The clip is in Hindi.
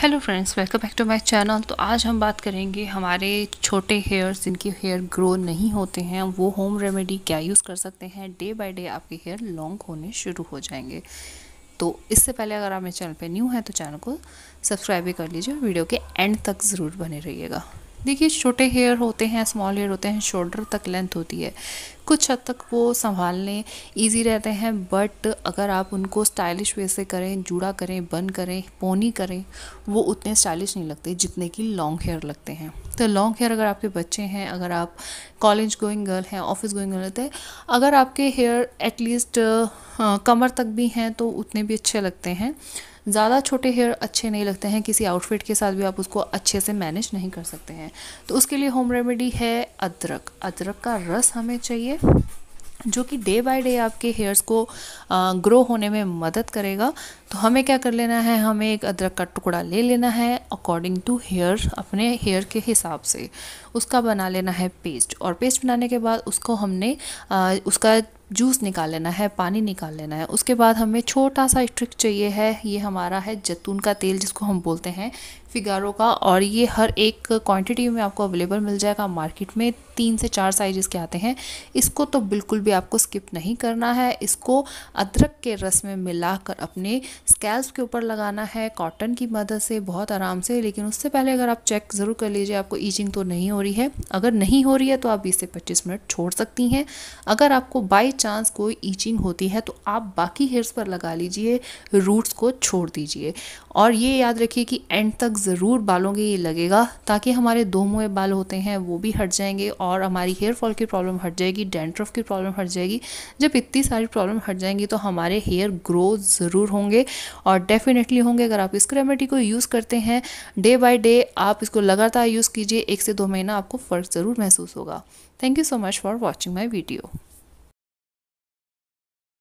hello friends welcome back to my channel तो आज हम बात करेंगे हमारे छोटे हेयर्स जिनके हेयर ग्रो नहीं होते हैं वो होम रेमेडी क्या यूज़ कर सकते हैं डे बाय डे आपके हेयर लॉन्ग होने शुरू हो जाएंगे तो इससे पहले अगर आप मेरे चैनल पे न्यू हैं तो चैनल को सब्सक्राइब भी कर लीजिए वीडियो के एंड तक ज़रूर बने रहिएगा देखिए छोटे हेयर होते हैं स्मॉल हेयर होते हैं शोल्डर तक लेंथ होती है कुछ हद तक वो संभालने इजी रहते हैं बट अगर आप उनको स्टाइलिश वे से करें जुड़ा करें बन करें पोनी करें वो उतने स्टाइलिश नहीं लगते जितने कि लॉन्ग हेयर लगते हैं तो लॉन्ग हेयर अगर आपके बच्चे हैं अगर आप कॉलेज गोइंग गर्ल हैं ऑफिस गोइंग गर्ल होते हैं तो अगर आपके हेयर एटलीस्ट कमर तक भी हैं तो उतने भी अच्छे लगते हैं ज़्यादा छोटे हेयर अच्छे नहीं लगते हैं किसी आउटफिट के साथ भी आप उसको अच्छे से मैनेज नहीं कर सकते हैं तो उसके लिए होम रेमेडी है अदरक अदरक का रस हमें चाहिए जो कि डे बाय डे आपके हेयर्स को ग्रो होने में मदद करेगा तो हमें क्या कर लेना है हमें एक अदरक का टुकड़ा ले लेना है अकॉर्डिंग टू हेयर अपने हेयर के हिसाब से उसका बना लेना है पेस्ट और पेस्ट बनाने के बाद उसको हमने आ, उसका जूस निकाल लेना है पानी निकाल लेना है उसके बाद हमें छोटा सा स्ट्रिक चाहिए है ये हमारा है जैतून का तेल जिसको हम बोलते हैं फिगारो का और ये हर एक क्वांटिटी में आपको अवेलेबल मिल जाएगा मार्केट में तीन से चार साइज के आते हैं इसको तो बिल्कुल भी आपको स्किप नहीं करना है इसको अदरक के रस में मिलाकर अपने स्कैल्स के ऊपर लगाना है कॉटन की मदद से बहुत आराम से लेकिन उससे पहले अगर आप चेक ज़रूर कर लीजिए आपको ईचिंग तो नहीं हो रही है अगर नहीं हो रही है तो आप बीस से पच्चीस मिनट छोड़ सकती हैं अगर आपको बाई चांस कोई ईचिंग होती है तो आप बाकी हेयर्स पर लगा लीजिए रूट्स को छोड़ दीजिए और ये याद रखिए कि एंड तक ज़रूर बालों के ये लगेगा ताकि हमारे दो मुए बाल होते हैं वो भी हट जाएंगे और हमारी हेयर फॉल की प्रॉब्लम हट जाएगी डेंट्रफ की प्रॉब्लम हट जाएगी जब इतनी सारी प्रॉब्लम हट जाएंगी तो हमारे हेयर ग्रो ज़रूर होंगे और डेफिनेटली होंगे अगर आप इस रेमेडी को यूज़ करते हैं डे बाय डे आप इसको लगातार यूज़ कीजिए एक से दो महीना आपको फ़र्क ज़रूर महसूस होगा thank you so much for watching my video